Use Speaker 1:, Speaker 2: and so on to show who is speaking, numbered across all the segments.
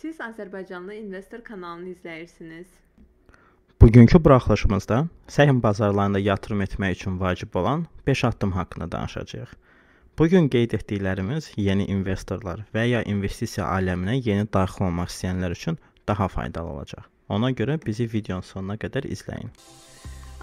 Speaker 1: Siz Azərbaycanlı Investor kanalını izləyirsiniz.
Speaker 2: Bugünkü buraxılışımızda səhm bazarlarında yatırım etmək üçün vacib olan 5 addım haqqında danışacağıq. Bu gün qeyd etdiklərimiz yeni investorlar və ya investisiya aləminə yeni daxil olmaq istəyənlər üçün daha faydalı olacaq. Ona görə bizi videonun sonuna qədər izləyin.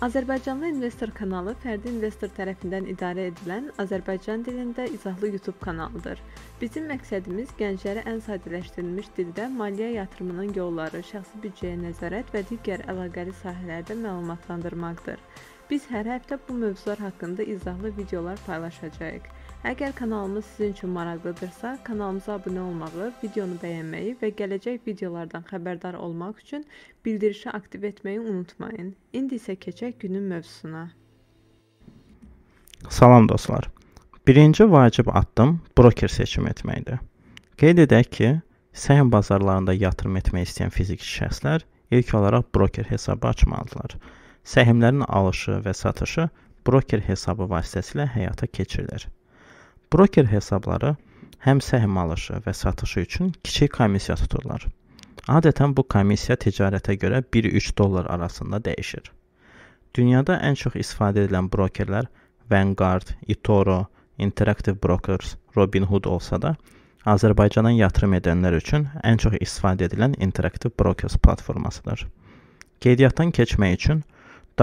Speaker 1: Azərbaycanlı Investor kanalı fərdi investor tərəfindən idarə edilən Azərbaycan dilində izahlı YouTube kanalıdır. Bizim məqsədimiz gənclərə ən sadələşdirilmiş dildə maliyyə yatırımının yolları, şəxsi büdcəyə nəzarət və digər əlaqəli sahələrdə məlumatlandırmaqdır. Biz hər həftə bu mövzular haqqında izahlı videolar paylaşacağıq. Əgər kanalımız sizin üçün maraqlıdırsa, kanalımıza abunə olmağı, videonu bəyənməyi və gələcək videolardan xəbərdar olmaq üçün bildirişi aktiv etməyi unutmayın. İndi isə keçək günün mövzusuna.
Speaker 2: Salam dostlar. Birinci vacib addım broker seçimi etməkdir. Qeyd edək ki, səhm bazarlarında yatırım etmək istəyən fiziki şəxslər ilk olaraq broker hesabı açmalıdırlar. Səhmlərin alışı və satışı broker hesabı vasitəsilə həyata keçirilir. Broker hesabları həm səhm alışı və satışı üçün kiçik komissiya tuturlar. Adətən bu komissiya ticarətə görə 1-3 dollar arasında dəyişir. Dünyada ən çox istifadə edilən brokerlər Vanguard, eToro, Interactive Brokers, Robinhood olsa da, Azərbaycana yatırım edənlər üçün ən çox istifadə edilən Interactive Brokers platformasıdır. Qeydiyyatdan keçmək üçün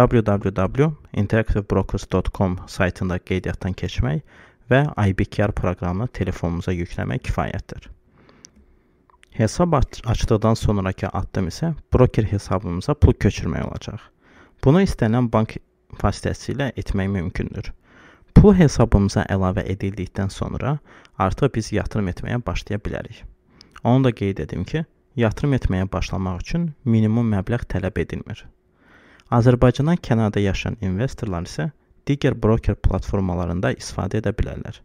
Speaker 2: www.interactivebrokers.com saytında qeydiyyatdan keçmək və IBKR proqramını telefonunuza yükləmək kifayətdir. Hesab açdıqdan sonrakı addım isə broker hesabımıza pul köçürmək olacaq. Bunu istənilən bank vasitəsilə etmək mümkündür. Pul hesabımıza əlavə edildikdən sonra artıq biz yatırım etməyə başlaya bilərik. Onu da qeyd edim ki, yatırım etməyə başlamaq üçün minimum məbləğ tələb edilmir. Azərbaycandan kənarda yaşayan investorlar isə digər broker platformalarında istifadə edə bilərlər.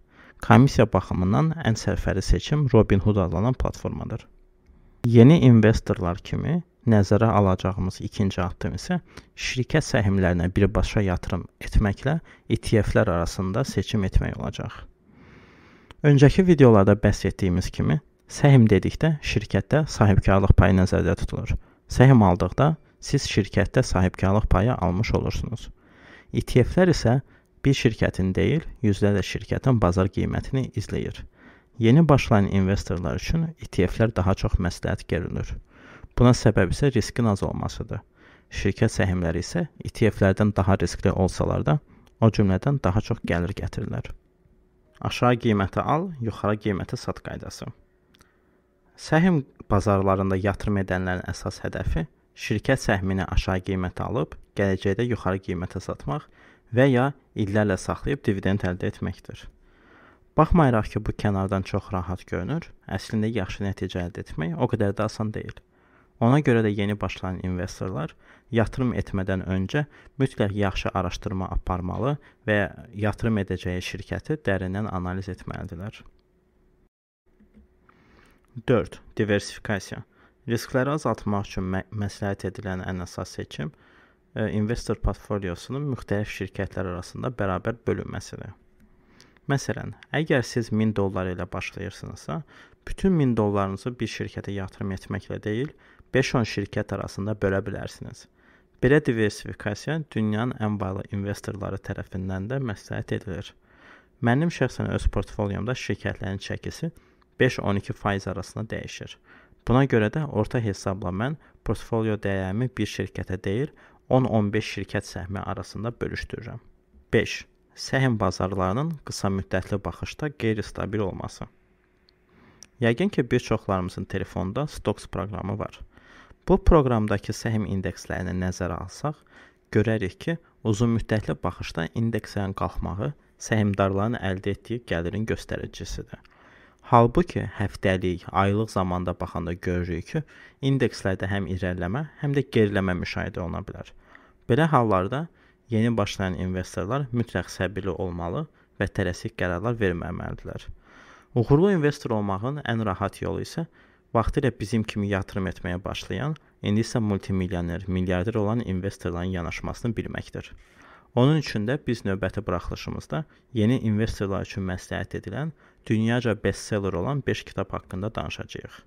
Speaker 2: Komissiya baxımından ən sərfəli seçim Robinhood adlanan platformadır. Yeni investorlar kimi nəzərə alacağımız ikinci addım isə şirkət səhmlərinə birbaşa yatırım etməklə ETF-lər arasında seçim etmək olacaq. Öncəki videolarda bəhs etdiyimiz kimi, səhm dedikdə şirkətdə sahibkarlıq payı nəzərdə tutulur. Səhm aldıqda siz şirkətdə sahibkarlıq payı almış olursunuz. ETF-lər isə bir şirkətin deyil, yüzlərlə şirkətin bazar qiymətini izləyir. Yeni başlayan investorlar üçün ETF-lər daha çox məsləhət görünür. Buna səbəb isə riskin az olmasıdır. Şirkət səhmləri isə ETF-lərdən daha riskli olsalar da, o cümlədən daha çox gəlir gətirirlər. Aşağı qiymətə al, yuxarı qiymətə sat qaydası. Səhm bazarlarında yatırım edənlərin əsas hədəfi şirkət səhmini aşağı qiymətə alıb, gələcəkdə yuxarı qiymətə satmaq və ya illərlə saxlayıb dividend əldə etməkdir. Baxmayaraq ki, bu kənardan çox rahat görünür, əslində yaxşı nəticə əldə etmək o qədər də asan deyil. Ona görə də yeni başlayan investorlar yatırım etmədən öncə mütləq yaxşı araşdırma aparmalı və yatırım edəcəyi şirkəti dərindən analiz etməlidirlər. 4. Diversifikasiya. Riskləri azaltmaq üçün mə məsləhət edilən ən əsas seçim e, investor portfoliosunun müxtəlif şirkətlər arasında bərabər bölünməsidir. Məsələn, əgər siz 1000 dollar ilə başlayırsınızsa, bütün 1000 dollarınızı bir şirkətə yatırım etməklə deyil, 5-10 şirkət arasında bölə bilərsiniz. Belə diversifikasiya dünyanın ən varlı investorları tərəfindən də məsləhət edilir. Mənim şəxsən öz portfolyomda şirkətlərin çəkisi 5-12% arasında dəyişir. Buna görə də orta hesabla mən portfolio dəyərimi bir şirkətə deyil, 10-15 şirkət səhmi arasında bölüşdürürəm. 5. Səhm bazarlarının qısa müddətli baxışda qeyri-stabil olması. Yəqin ki, bir çoxlarımızın telefonda Stocks proqramı var. Bu proqramdakı səhm indekslərini nəzərə alsaq, görərik ki, uzunmüddətli baxışda indekslərin qalxmağı səhmdarların əldə etdiyi gəlirin göstəricisidir. Halbuki həftəlik, aylıq zamanda baxanda görürük ki, indekslərdə həm irəliləmə, həm də geriləmə müşahidə oluna bilər. Belə hallarda yeni başlayan investorlar mütləq səbirli olmalı və tələsik qərarlar verməməlidirlər. Uğurlu investor olmağın ən rahat yolu isə vaxtilə bizim kimi yatırım etməyə başlayan, indi isə multimilyoner, milyarder olan investorların yanaşmasını bilməkdir. Onun üçün də biz növbəti buraxılışımızda yeni investorlar üçün məsləhət edilən dünyaca bestseller olan beş kitab haqqında danışacağıq.